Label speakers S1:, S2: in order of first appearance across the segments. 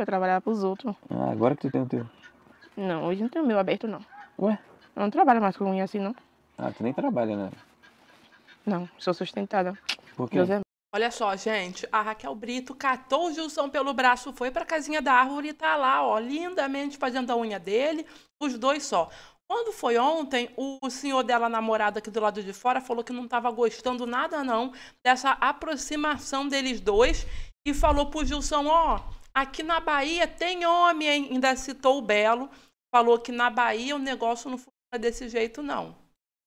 S1: que eu trabalhava pros outros. Ah, agora que tu tem o teu. Não, hoje não tenho o meu aberto, não. Ué? Eu não trabalho mais com unha assim, não. Ah, tu nem trabalha, né? Não, sou sustentada. Por quê? Deus é... Olha só, gente, a Raquel Brito catou o Gilson pelo braço, foi pra casinha da árvore e tá lá, ó, lindamente fazendo a unha dele, os dois só. Quando foi ontem, o senhor dela, namorada aqui do lado de fora, falou que não estava gostando nada não dessa aproximação deles dois e falou pro Gilson, ó, Aqui na Bahia tem homem, ainda citou o Belo, falou que na Bahia o negócio não funciona desse jeito, não.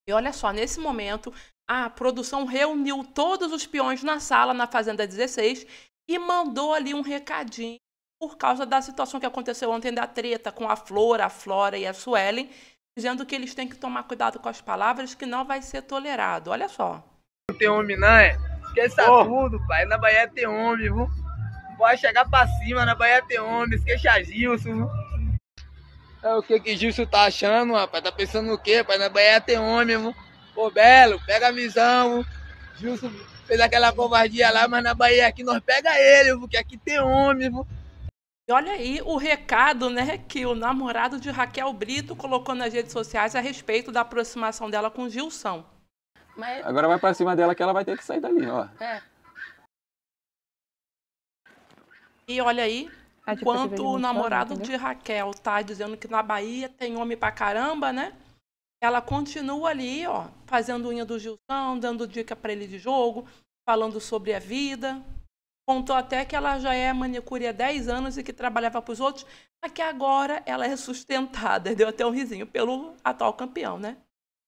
S1: E olha só, nesse momento, a produção reuniu todos os peões na sala, na Fazenda 16, e mandou ali um recadinho por causa da situação que aconteceu ontem da treta com a Flora, a Flora e a Suelen, dizendo que eles têm que tomar cuidado com as palavras, que não vai ser tolerado. Olha só. Não tem homem, não, é? Esquece oh. tudo, pai. Na Bahia tem homem, viu? Pode chegar pra cima, na Bahia tem homens, queixa Gilson. É, o que que Gilson tá achando, rapaz? Tá pensando no quê, rapaz? Na Bahia tem homem, mano. Pô, Belo, pega a visão, Gilson fez aquela covardia lá, mas na Bahia aqui nós pega ele, porque aqui tem homem, mano. E olha aí o recado né, que o namorado de Raquel Brito colocou nas redes sociais a respeito da aproximação dela com Gilson. Mas... Agora vai para cima dela que ela vai ter que sair dali, ó. É. E olha aí, ah, enquanto o namorado de Raquel tá dizendo que na Bahia tem homem pra caramba, né? Ela continua ali, ó, fazendo unha do Gilson, dando dica para ele de jogo, falando sobre a vida. Contou até que ela já é manicure há 10 anos e que trabalhava para os outros, mas que agora ela é sustentada, deu até um risinho, pelo atual campeão, né?